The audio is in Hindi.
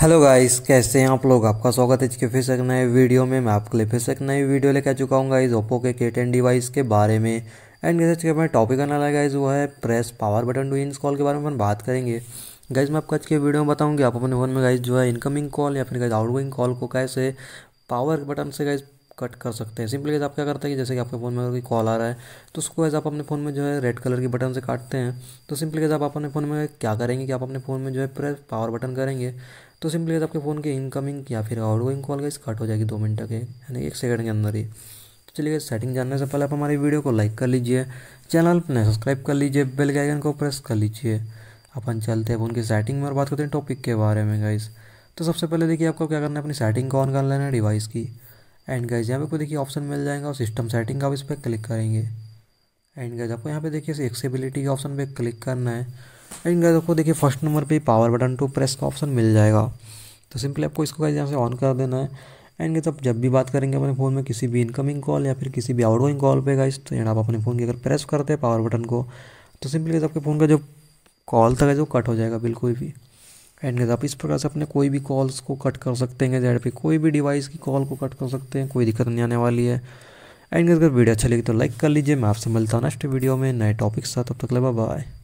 हेलो गाइस कैसे हैं आप लोग आपका स्वागत है फिर से एक नए वीडियो में मैं आपके लिए फिर से एक नई वीडियो लेकर चुका हूँ गाइस ओप्पो के के टेन डिवाइस के बारे में एंड कैसे कि टॉपिक आने लगा गाइस वो है press power button to in call के बारे में अपन बात करेंगे गाइज मैं आपको आज के वीडियो में बताऊँगी आप अपने फ़ोन में गाइज जो है इनकमिंग कॉल या फिर गाइज आउट कॉल को कैसे पावर बटन से गाइज कट कर सकते हैं सिंपली आप क्या करते हैं कि जैसे कि आपके फ़ोन में अगर कोई कॉल आ रहा है तो उसको एज आप अपने फ़ोन में जो है रेड कलर के बटन से काटते हैं तो सिंपली आप अपने फ़ोन में क्या करेंगे कि आप अपने फ़ोन में जो है प्रेस पावर बटन करेंगे तो सिंपली आपके फ़ोन के इनकमिंग या फिर outgoing call guys cut हो जाएगी दो मिनट के यानी एक सेकंड के अंदर ही तो चलिए सेटिंग जानने से पहले आप हमारी वीडियो को लाइक कर लीजिए चैनल पर सब्सक्राइब कर लीजिए बेल के आइकन को प्रेस कर लीजिए अपन चलते हैं उनकी सेटिंग में और बात करते हैं टॉपिक के बारे में गाइज़ तो सबसे पहले देखिए आपको क्या करना है अपनी सेटिंग को ऑन कर लेना है डिवाइस की एंड गैस यहाँ पे को देखिए ऑप्शन मिल जाएगा और सिस्टम सेटिंग का आप इस पर क्लिक करेंगे एंड गैस आपको यहाँ पे देखिए एक्सेबिलिटी के ऑप्शन पे क्लिक करना है एंड गैस आपको देखिए फर्स्ट नंबर पे पावर बटन टू प्रेस का ऑप्शन मिल जाएगा तो सिंपली आपको इसको गैस यहाँ से ऑन कर देना है एंड गैस आप जब भी बात करेंगे अपने फ़ोन में किसी भी इनकमिंग कॉल या फिर किसी भी आउटगोइंग कॉल पर गैस तो आप अपने फ़ोन की अगर प्रेस करते हैं पावर बटन को तो सिंपली गैस आपके फ़ोन का जो कॉल था वो कट हो जाएगा बिल्कुल भी एंड आप इस प्रकार से अपने कोई भी कॉल्स को कट कर सकते हैं जेड पे कोई भी डिवाइस की कॉल को कट कर सकते हैं कोई दिक्कत नहीं आने वाली है एंड अगर वीडियो अच्छी लगी तो लाइक कर लीजिए मैं आपसे मिलता हूँ नेक्स्ट वीडियो में नए टॉपिक्स साथ तब तक ले बाय